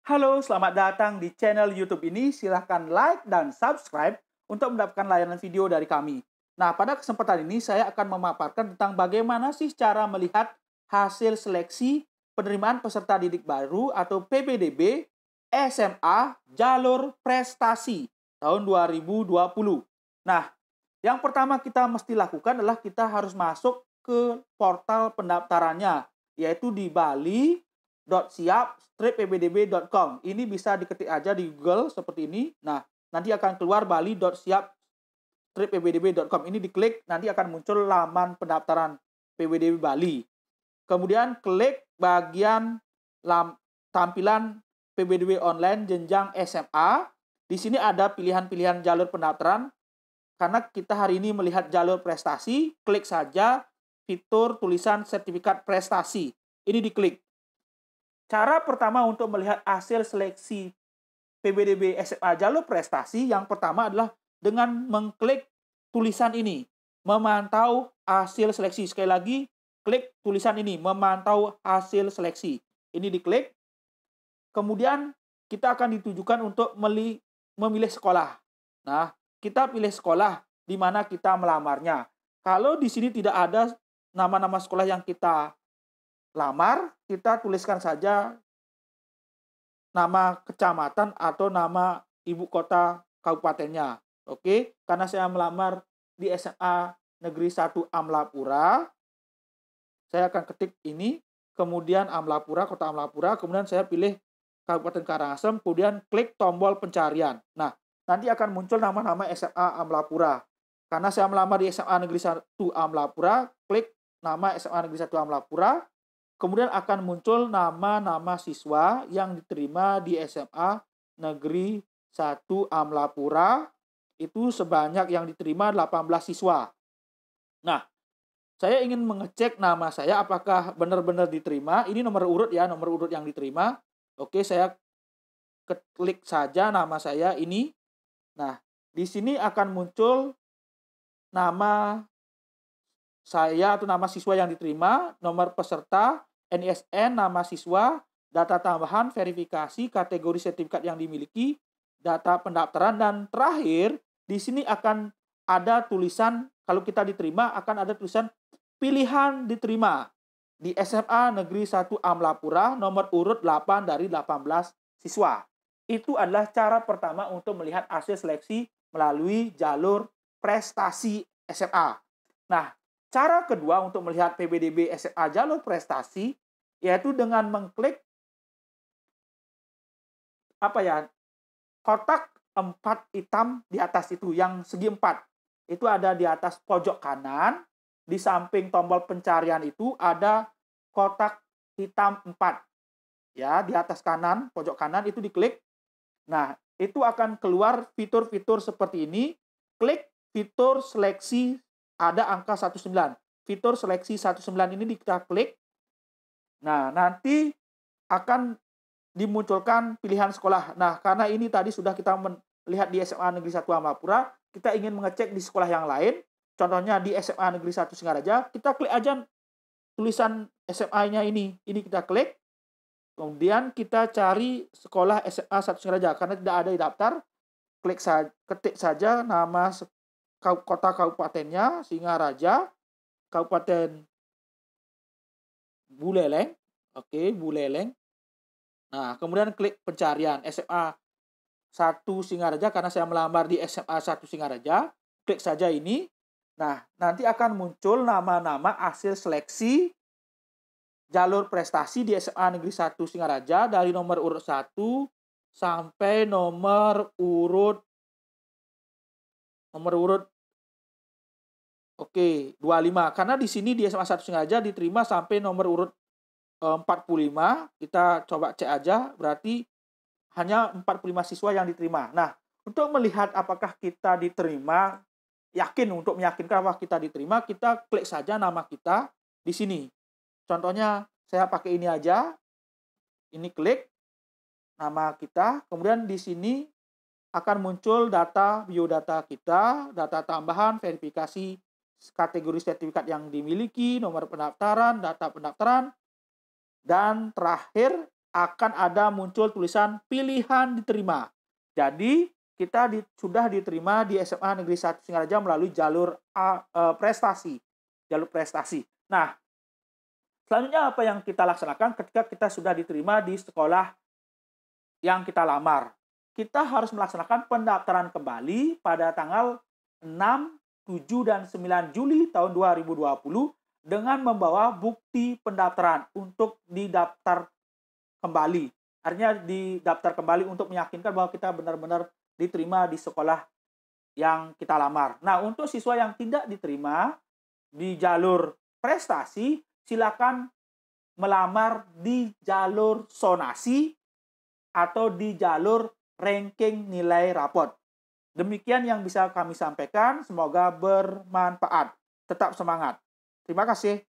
Halo, selamat datang di channel YouTube ini. Silahkan like dan subscribe untuk mendapatkan layanan video dari kami. Nah, pada kesempatan ini saya akan memaparkan tentang bagaimana sih cara melihat hasil seleksi penerimaan peserta didik baru atau PPDB SMA Jalur Prestasi tahun 2020. Nah, yang pertama kita mesti lakukan adalah kita harus masuk ke portal pendaftarannya, yaitu di Bali www.siap-pbdb.com. Ini bisa diketik aja di Google seperti ini. Nah, nanti akan keluar bali.siap-pbdb.com. Ini diklik, nanti akan muncul laman pendaftaran PBDB Bali. Kemudian klik bagian lam, tampilan PBDB online jenjang SMA. Di sini ada pilihan-pilihan jalur pendaftaran. Karena kita hari ini melihat jalur prestasi, klik saja fitur tulisan sertifikat prestasi. Ini diklik. Cara pertama untuk melihat hasil seleksi PBDB SMA Jalur Prestasi yang pertama adalah dengan mengklik tulisan ini, memantau hasil seleksi. Sekali lagi, klik tulisan ini, memantau hasil seleksi. Ini diklik. Kemudian kita akan ditujukan untuk memilih sekolah. Nah, kita pilih sekolah di mana kita melamarnya. Kalau di sini tidak ada nama-nama sekolah yang kita lamar, kita tuliskan saja nama kecamatan atau nama ibu kota kabupatennya. Oke, karena saya melamar di SMA Negeri 1 Amlapura, saya akan ketik ini, kemudian Amlapura, kota Amlapura, kemudian saya pilih Kabupaten Karangasem, kemudian klik tombol pencarian. Nah, nanti akan muncul nama-nama SMA Amlapura. Karena saya melamar di SMA Negeri 1 Amlapura, klik nama SMA Negeri 1 Amlapura, Kemudian akan muncul nama-nama siswa yang diterima di SMA Negeri 1 Amlapura itu sebanyak yang diterima 18 siswa. Nah, saya ingin mengecek nama saya apakah benar-benar diterima. Ini nomor urut ya, nomor urut yang diterima. Oke, saya klik saja nama saya ini. Nah, di sini akan muncul nama saya atau nama siswa yang diterima, nomor peserta, NISN, nama siswa, data tambahan, verifikasi, kategori sertifikat yang dimiliki, data pendaftaran, dan terakhir di sini akan ada tulisan, kalau kita diterima akan ada tulisan pilihan diterima di SMA Negeri 1 Amlapura nomor urut 8 dari 18 siswa. Itu adalah cara pertama untuk melihat hasil seleksi melalui jalur prestasi SMA. Nah, Cara kedua untuk melihat PBDB SMA jalur prestasi yaitu dengan mengklik apa ya kotak empat hitam di atas itu yang segi empat itu ada di atas pojok kanan di samping tombol pencarian itu ada kotak hitam empat Ya, di atas kanan, pojok kanan itu diklik. Nah, itu akan keluar fitur-fitur seperti ini. Klik fitur seleksi ada angka 19. Fitur seleksi 19 ini kita klik. Nah, nanti akan dimunculkan pilihan sekolah. Nah, karena ini tadi sudah kita melihat di SMA Negeri 1 Amapura, kita ingin mengecek di sekolah yang lain, contohnya di SMA Negeri 1 Singaraja, kita klik aja tulisan SMA-nya ini. Ini kita klik, kemudian kita cari sekolah SMA 1 Singaraja, karena tidak ada di daftar, klik saja, ketik saja nama kota kabupatennya Singaraja, kabupaten Buleleng, oke Buleleng. Nah kemudian klik pencarian SMA 1 Singaraja karena saya melamar di SMA 1 Singaraja, klik saja ini. Nah nanti akan muncul nama-nama hasil seleksi jalur prestasi di SMA Negeri 1 Singaraja dari nomor urut 1 sampai nomor urut nomor urut Oke, 25. Karena di sini dia sama satu sengaja diterima sampai nomor urut 45. Eh, kita coba cek aja, berarti hanya 45 siswa yang diterima. Nah, untuk melihat apakah kita diterima, yakin untuk meyakinkan bahwa kita diterima, kita klik saja nama kita di sini. Contohnya, saya pakai ini aja. Ini klik nama kita. Kemudian di sini akan muncul data biodata kita, data tambahan, verifikasi kategori sertifikat yang dimiliki, nomor pendaftaran, data pendaftaran, dan terakhir akan ada muncul tulisan pilihan diterima. Jadi kita di, sudah diterima di SMA Negeri 1 Singaraja melalui jalur A, e, prestasi, jalur prestasi. Nah, selanjutnya apa yang kita laksanakan ketika kita sudah diterima di sekolah yang kita lamar? kita harus melaksanakan pendaftaran kembali pada tanggal 6, 7, dan 9 Juli tahun 2020 dengan membawa bukti pendaftaran untuk didaftar kembali. Artinya didaftar kembali untuk meyakinkan bahwa kita benar-benar diterima di sekolah yang kita lamar. Nah, untuk siswa yang tidak diterima di jalur prestasi, silakan melamar di jalur sonasi atau di jalur ranking nilai rapot. Demikian yang bisa kami sampaikan, semoga bermanfaat. Tetap semangat. Terima kasih.